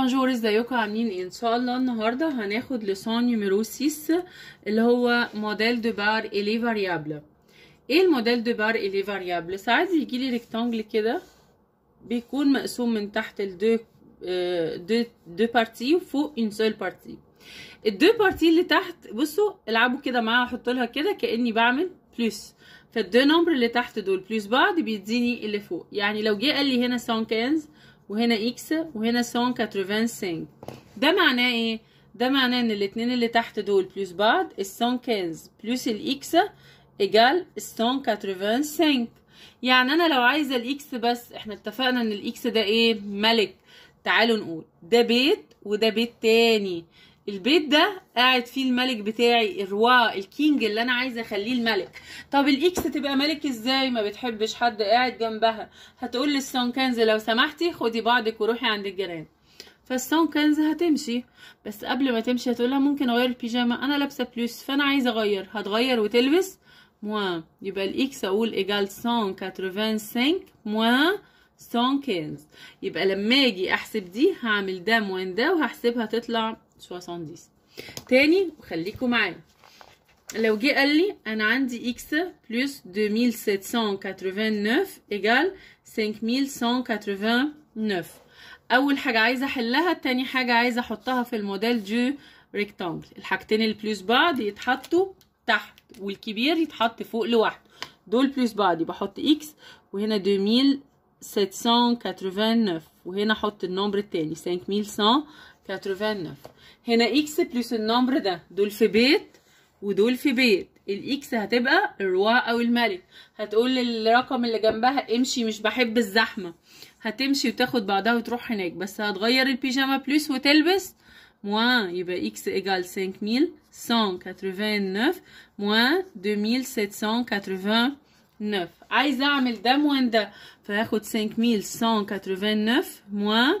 بونجور ازيكم عاملين ايه ان شاء الله النهارده هناخد لسان نيميرو 6 اللي هو موديل دو بار الي فاريابل ايه الموديل دو بار الي فاريابل ساعات يجي لي ريكتانجل كده بيكون مقسوم من تحت الدو آه، دو دو بارتي وفوق اون سول بارتي الدو بارتي اللي تحت بصوا العبوا كده معاها احط لها كده كاني بعمل بلس فالدو نمبر اللي تحت دول بلس بعض بيديني اللي فوق يعني لو جه قال لي هنا سون كانز وهنا اكس وهنا 185 ده معناه ايه ده معناه ان الاتنين اللي تحت دول بلس بعض ال 115 بلس الاكس ايجال 185 يعني انا لو عايزه الاكس بس احنا اتفقنا ان الاكس ده ايه ملك تعالوا نقول ده بيت وده بيت تاني البيت ده قاعد فيه الملك بتاعي الروا الكينج اللي انا عايزه اخليه الملك طب الاكس تبقى ملك ازاي ما بتحبش حد قاعد جنبها هتقول للسون كنز لو سمحتي خدي بعضك وروحي عند الجيران فالسون كنز هتمشي بس قبل ما تمشي هتقولها ممكن اغير البيجامه انا لابسه بلوس فانا عايزه اغير هتغير وتلبس موان يبقى الاكس اقول ايجال سون 85 موان سون كنز يبقى لما اجي احسب دي هعمل ده موان ده وهحسبها تطلع 70 تاني وخليكم معايا لو جه قال لي انا عندي اكس بلس 2789 ايجال 5189 اول حاجه عايزه احلها تاني حاجه عايزه احطها في الموديل دو ريكتانجل الحاجتين البلس بعض يتحطوا تحت والكبير يتحط فوق لوحده دول بلس بعض بحط اكس وهنا 2789 وهنا احط النمبر التاني 5189 89 هنا اكس بلس النمبر ده دول في بيت ودول في بيت الاكس هتبقى الروا او الملك هتقول للرقم اللي جنبها امشي مش بحب الزحمه هتمشي وتاخد بعدها وتروح هناك بس هتغير البيجاما بلس وتلبس موان يبقى اكس ايجال 5189 موان 2789 عايزه اعمل ده موان ده فهاخد 5189 موان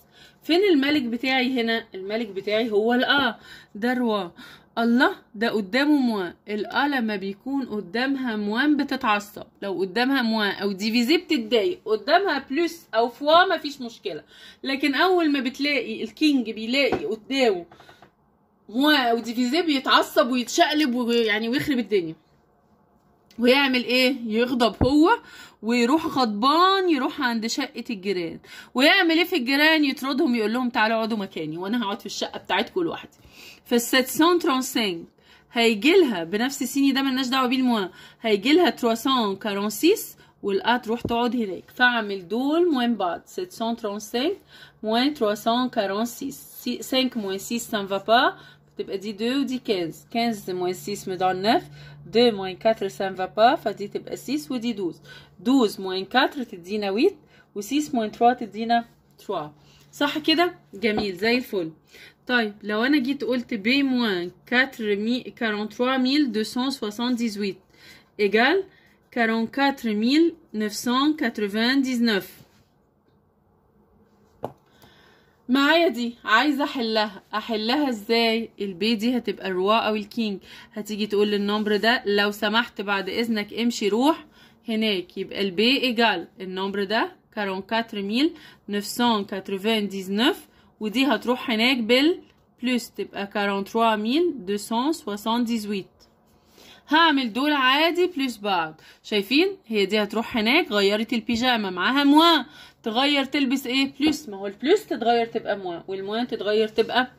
فين الملك بتاعي هنا الملك بتاعي هو الأ آه. ده الله ده قدامه موان الأ آه لما بيكون قدامها موان بتتعصب لو قدامها موان أو ديفيزي بتتضايق قدامها بلس أو فوا مفيش مشكلة لكن أول ما بتلاقي الكينج بيلاقي قدامه موان أو ديفيزي بيتعصب ويتشقلب ويعني ويخرب الدنيا ويعمل ايه يغضب هو ويروح غضبان يروح عند شقه الجيران ويعمل ايه في الجيران يطردهم يقول لهم تعالوا اقعدوا مكاني وانا هقعد في الشقه بتاعتكم لوحدي فالستسون ترانسينج هيجي لها بنفس السيني ده ملناش دعوه بيه الموان هيجي لها ترواسون كارونسيس والقا تروح تقعد هناك فاعمل دول موان بعض 735 موان 346 5 موان 6 سان فابا با تبقى دي 2 ودي 15 15 موان 6 me 9 2 موان 4 سان فابا فدي تبقى 6 ودي 12 12 موان 4 تدينا 8 و6 موان 3 تدينا 3 صح كده جميل زي الفل طيب لو انا جيت قلت ب موان 43278 ايجال 44999 معايا دي عايزه احلها احلها ازاي البي دي هتبقى الروا او الكينج هتيجي تقول للنمبر ده لو سمحت بعد اذنك امشي روح هناك يبقى البي ايجال النمبر ده 44999 ودي هتروح هناك بال بلس تبقى 43278 هعمل دول عادي بلس بعض شايفين هي دي هتروح هناك غيرت البيجامه معاها موان تغير تلبس ايه بلس ما هو البلس تتغير تبقى موان والموان تتغير تبقى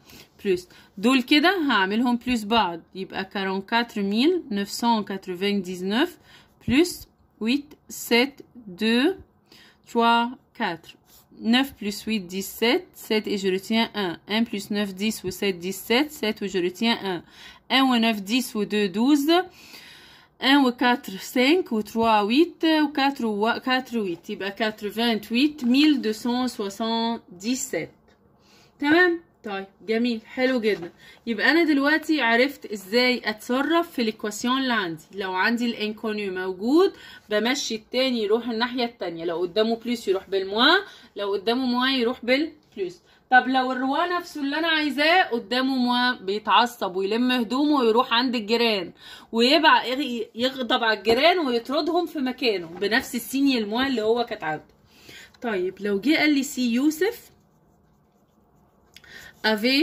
بلس دول كده هعملهم بلس بعض يبقى 44999 plus 8 7 2 3 4 9 plus 8, 17. 7 et je retiens 1. 1 plus 9, 10 ou 7, 17. 7 ou je retiens 1. 1 ou 9, 10 ou 2, 12. 1 و 4 5 و 3 8 و 4 و 4 8 يبقى 88 1277 تمام طيب جميل حلو جدا يبقى انا دلوقتي عرفت ازاي اتصرف في الاكواسيون اللي عندي لو عندي الانكونيو موجود بمشي التاني يروح الناحيه التانيه لو قدامه بلس يروح بالموا لو قدامه موا يروح بالبلس طب لو الرواه نفسه اللي انا عايزاه قدامه ما بيتعصب ويلم هدومه ويروح عند الجيران ويبع يغضب على الجيران ويطردهم في مكانه بنفس السين الموع اللي هو كانت عبده طيب لو جه قال لي سي يوسف افي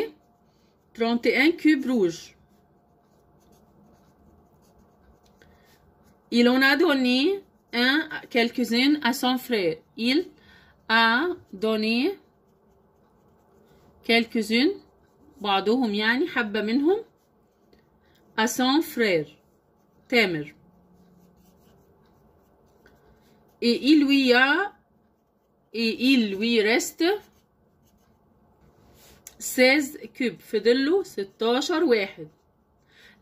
31 كوب روج Il en a donné un, quelques-unes à son frère. Il a donné quelques-unes d'eux. à son frère Tamer et il lui a et il lui reste 16 cubes فضل له 16 واحد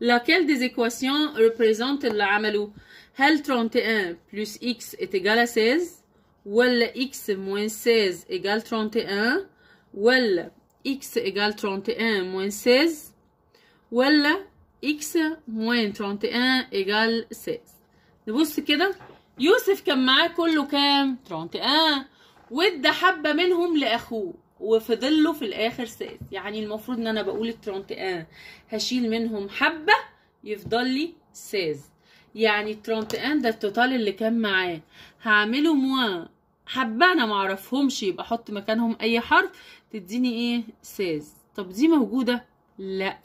Laquelle des équations représente la Amalou? 31 plus x est égal à 16 Ou x moins 16 à 31 16. x إيجال 31 موان 16 ولا x موان 31 إيجال 16 نبص كده يوسف كان معاه كله كام 31 وادى حبة منهم لأخوه وفضله في الآخر 16 يعني المفروض إن أنا بقول ال 31 هشيل منهم حبة يفضل لي 16 يعني ال 31 ده التوتال اللي كان معاه هعمله موان حبة أنا معرفهمش يبقى أحط مكانهم أي حرف تديني ايه ساز طب دي موجوده لا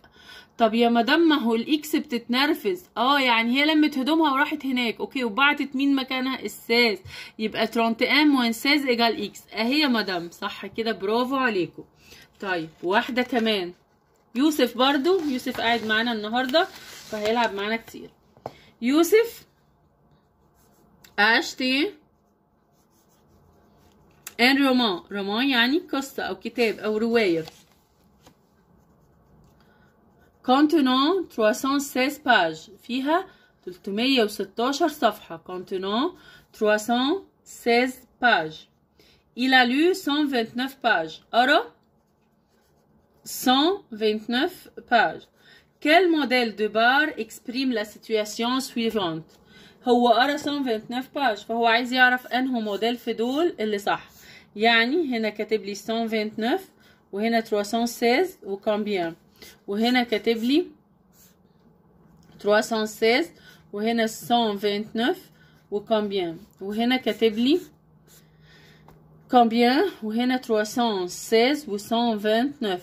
طب يا مدام ما هو الاكس بتتنرفز اه يعني هي لمت هدومها وراحت هناك اوكي وبعتت مين مكانها الساز يبقى ام وان ساز ايجال اكس اهي يا مدام صح كده برافو عليكم طيب واحده كمان يوسف برضو يوسف قاعد معانا النهارده فهيلعب معانا كتير يوسف اشتي ان رومان رومان يعني قصة أو كتاب أو رواية contenant 316 page فيها 316 صفحة contenant 316 page il a lu 129 pages قرأ 129 pages quel modèle de bar exprime la situation suivante هو قرأ 129 page فهو عايز يعرف انه موديل في دول اللي صح يعني هنا كاتب لي 129 وهنا 316 وكمبيان وهنا كاتب لي 316 وهنا 129 وكمبيان وهنا كاتب لي كمبيان وهنا 316 و 129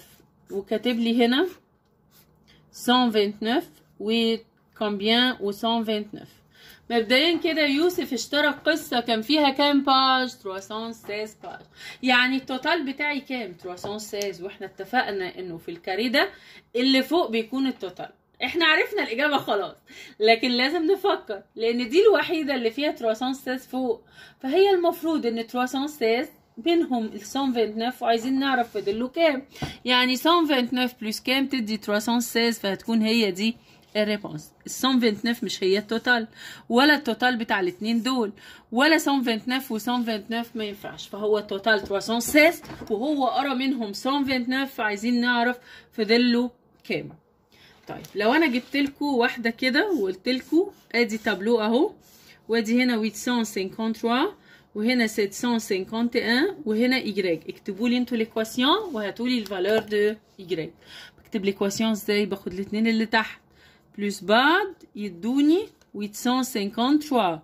وكاتب لي هنا 129 وكمبيان و 129 مبدئيا كده يوسف اشترى قصة كان فيها كام باج 316 باج يعني التوتال بتاعي كام 316 واحنا اتفقنا انه في الكاريده اللي فوق بيكون التوتال احنا عرفنا الاجابه خلاص لكن لازم نفكر لان دي الوحيده اللي فيها 316 فوق فهي المفروض ان 316 بينهم ال 129 وعايزين نعرف فاضل له كام يعني 129 بلس كام تدي 316 فهتكون هي دي الريبونس ال 129 مش هي التوتال ولا التوتال بتاع الاثنين دول ولا 129 و 129 ما ينفعش فهو التوتال 316 وهو قرا منهم 129 فعايزين نعرف في له كام طيب لو انا جبت لكم واحده كده وقلت لكم ادي تابلو اهو وادي هنا 853 وهنا 751 وهنا y اكتبوا لي انتوا ليكواسيون وهاتوا لي الفالور دو y بكتب ليكواسيون ازاي باخد الاثنين اللي تحت بلس بعض يدوني 853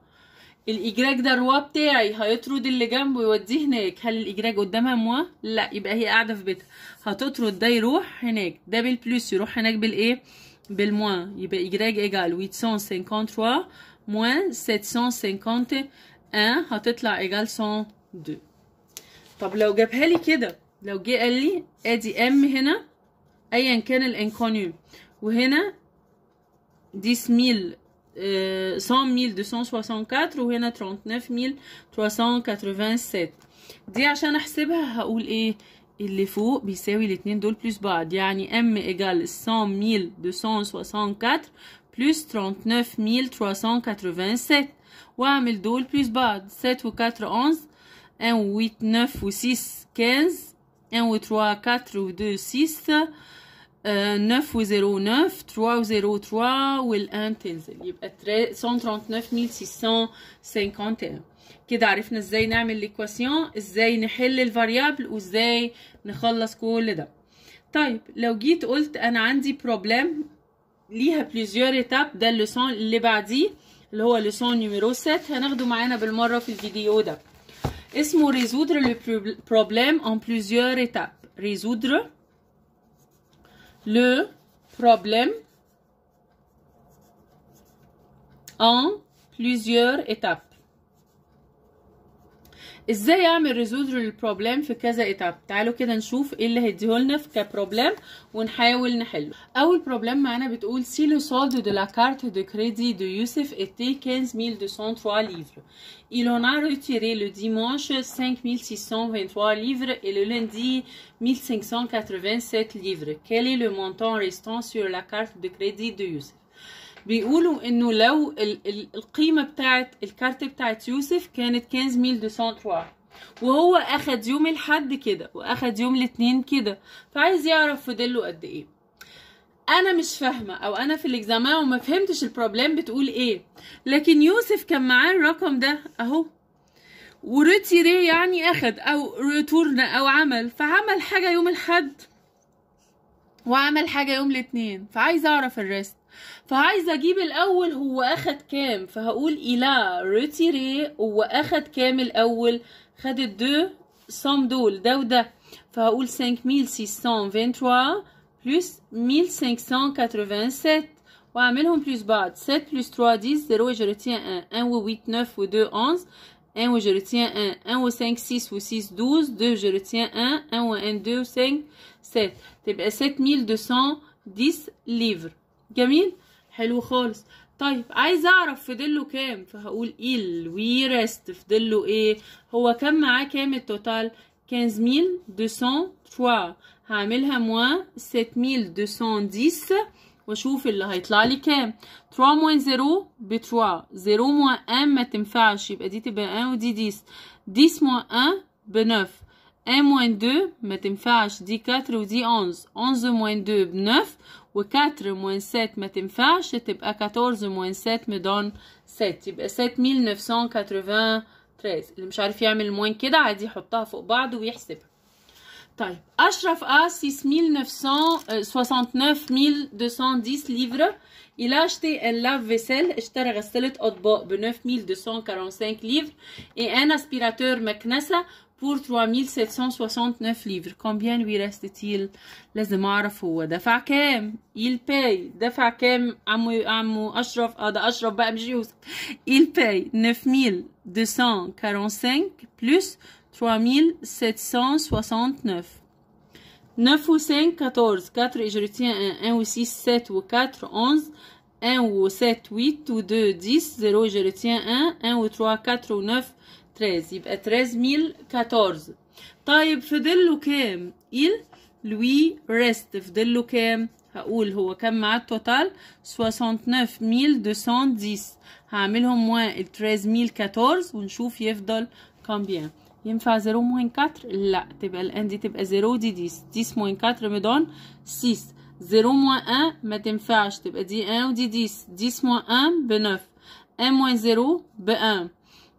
الاجراج ده الروا بتاعي هيطرد اللي جنبه يوديه هناك هل الاجراج قدامها موا لا يبقى هي قاعده في بيتها هتطرد ده يروح هناك ده بالبلس يروح هناك بالايه بالموا يبقى اجراج ايجال 853 موان 751 هتطلع ايجال 102 طب لو جابها لي كده لو جه قال لي ادي ام هنا ايا كان الانكونيوم وهنا 10 100 264 ou deux cent soixante quatre 39 387. trente neuf il faut, il quatre vingt sept il faut, cest faut, il cent M faut, il faut, il plus il faut, il faut, il faut, plus faut, ou faut, il ou il faut, quatre 9 و 0 9 3 و 0 3 والآن تنزل يبقى 139651 كده عرفنا ازاي نعمل ليكواسيون ازاي نحل الفاريابل وازاي نخلص كل ده طيب لو جيت قلت انا عندي بروبلم ليها بليزيور ايتاب ده اللسون اللي بعديه اللي هو لسون نيميرو 7 هناخده معانا بالمره في الفيديو ده اسمه ريزودر لو بروبلم ان بليزيور ايتاب ريزودر le problème en plusieurs étapes. Comment résoudre le problème dans plusieurs étapes Allons voir ce qu'il y a dans problème et essayons de le résoudre. Le premier problème, c'est si le solde de la carte de crédit de Youssef était 15 203 livres. Il en a retiré le dimanche 5623 livres et le lundi 1587 livres. Quel est le montant restant sur la carte de crédit de Youssef بيقولوا انه لو ال ال القيمه بتاعت الكارت بتاعت يوسف كانت 15203 وهو اخد يوم الحد كده واخد يوم الاثنين كده فعايز يعرف فضله قد ايه انا مش فاهمه او انا في الاكزامان وما فهمتش البروبلم بتقول ايه لكن يوسف كان معاه الرقم ده اهو وريتيري يعني اخد او ريتورن او عمل فعمل حاجه يوم الحد وعمل حاجه يوم الاثنين فعايزه اعرف الريست فعايزه اجيب الاول هو اخد كام فهقول الى ريتيري هو اخد كام الاول خد الدو سام دول ده وده فهقول 5623 بلس 1587 واعملهم بلس بعض 7 بلس 3 10 0 je 1 1 و 8 9 و 2 11 1 و je 1 1 و 5 6 و 6 12 2 je 1 1 و 1 2 5 7 تبقى 7210 ليفر جميل حلو خالص طيب عايز اعرف فاضله كام فهقول il وي ريست فاضله ايه هو كان معاه كام التوتال 15203 هعملها موان 7210 واشوف اللي هيطلع لي كام 3 موان 0 ب 3 0 موان 1 ما تنفعش يبقى دي تبقى 1 ودي 10 10 موان 1 ب 9 1 موان 2 ما تنفعش دي 4 ودي 11 11 موان ب بنوف و 4 موان 7 ما تنفعش تبقى 14 موان 7 مدون 7 يبقى 7993 اللي مش عارف يعمل موان كده عادي يحطها فوق بعض ويحسبها طيب أشرف A 6969210 ليفر euh, Il a acheté un lave-vaisselle, اشترى غسالة أطباق ب 9245 ليفر et un أسبيراتور مكنسة pour 3769 livres combien lui reste-t-il Les il paye De il paye 9245 plus 3769 9 ou 5 14 4 et je retiens 1 1 ou 6 7 ou 4 11 1 ou 7 8 ou 2 10 0 je retiens 1 1 ou 3 4 ou 9 13 يبقى 13 ميل 14 طيب فضل له كام il lui reste فضل له كام هقول هو كام معاه التوتال 69210 هعملهم موان 13014 ونشوف يفضل كام بيان ينفع 0 موان 4 لا تبقى الان دي تبقى 0 دي 10 10 موان 4 مدون 6 0 موان 1 ما تنفعش تبقى دي 1 ودي 10 10 موان 1 ب 9 1 موان 0 ب 1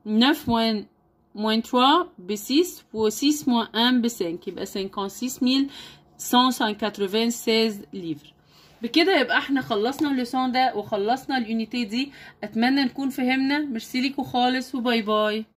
9 moins, 3 B6 ou 6 moins 1 B5 يبقى 56196 ليفر بكده يبقى احنا خلصنا اللسان ده وخلصنا اليونيتي دي اتمنى نكون فهمنا ميرسي ليكوا خالص وباي باي